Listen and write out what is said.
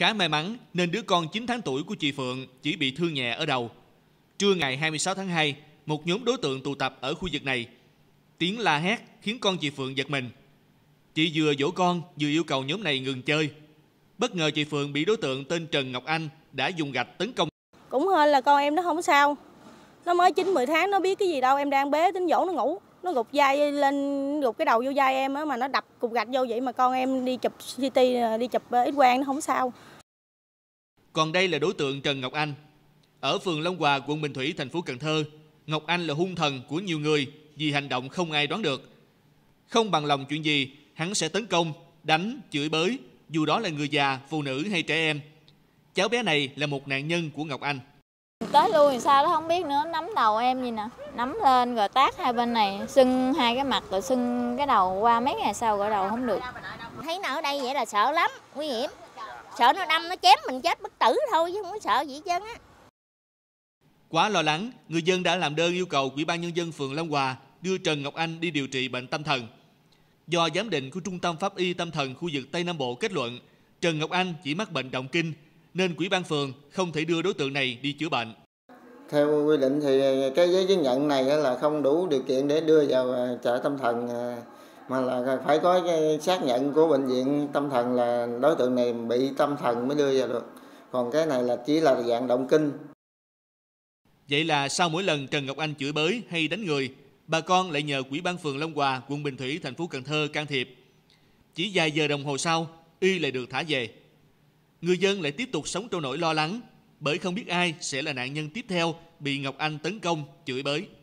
Khá may mắn nên đứa con 9 tháng tuổi của chị Phượng chỉ bị thương nhẹ ở đầu. Trưa ngày 26 tháng 2, một nhóm đối tượng tụ tập ở khu vực này. Tiếng la hét khiến con chị Phượng giật mình. Chị vừa dỗ con vừa yêu cầu nhóm này ngừng chơi. Bất ngờ chị Phượng bị đối tượng tên Trần Ngọc Anh đã dùng gạch tấn công. Cũng hơn là con em nó không sao. Nó mới 9-10 tháng nó biết cái gì đâu em đang bế tính dỗ nó ngủ nó gục dây lên gục cái đầu vô dây em á mà nó đập cục gạch vô vậy mà con em đi chụp CT đi chụp ít ờ, quang nó không sao còn đây là đối tượng Trần Ngọc Anh ở phường Long Hòa quận Bình Thủy thành phố Cần Thơ Ngọc Anh là hung thần của nhiều người vì hành động không ai đoán được không bằng lòng chuyện gì hắn sẽ tấn công đánh chửi bới dù đó là người già phụ nữ hay trẻ em cháu bé này là một nạn nhân của Ngọc Anh tới luôn thì sao nó không biết nữa nắm đầu em gì nè nắm lên rồi tát hai bên này sưng hai cái mặt rồi sưng cái đầu qua mấy ngày sau gọi đầu không được thấy nó ở đây vậy là sợ lắm nguy hiểm sợ nó đâm nó chém mình chết bất tử thôi chứ không có sợ gì chứ á quá lo lắng người dân đã làm đơn yêu cầu ủy ban nhân dân phường Long Hòa đưa Trần Ngọc Anh đi điều trị bệnh tâm thần do giám định của trung tâm pháp y tâm thần khu vực Tây Nam Bộ kết luận Trần Ngọc Anh chỉ mắc bệnh động kinh nên quỹ ban phường không thể đưa đối tượng này đi chữa bệnh. Theo quy định thì cái giấy chứng nhận này là không đủ điều kiện để đưa vào à, trại tâm thần à, mà là phải có cái xác nhận của bệnh viện tâm thần là đối tượng này bị tâm thần mới đưa vào được. Còn cái này là chỉ là dạng động kinh. Vậy là sau mỗi lần Trần Ngọc Anh chửi bới hay đánh người, bà con lại nhờ Quỹ ban phường Long Hòa, quận Bình Thủy, thành phố Cần Thơ can thiệp. Chỉ vài giờ đồng hồ sau, y lại được thả về. Người dân lại tiếp tục sống trong nỗi lo lắng bởi không biết ai sẽ là nạn nhân tiếp theo bị Ngọc Anh tấn công, chửi bới.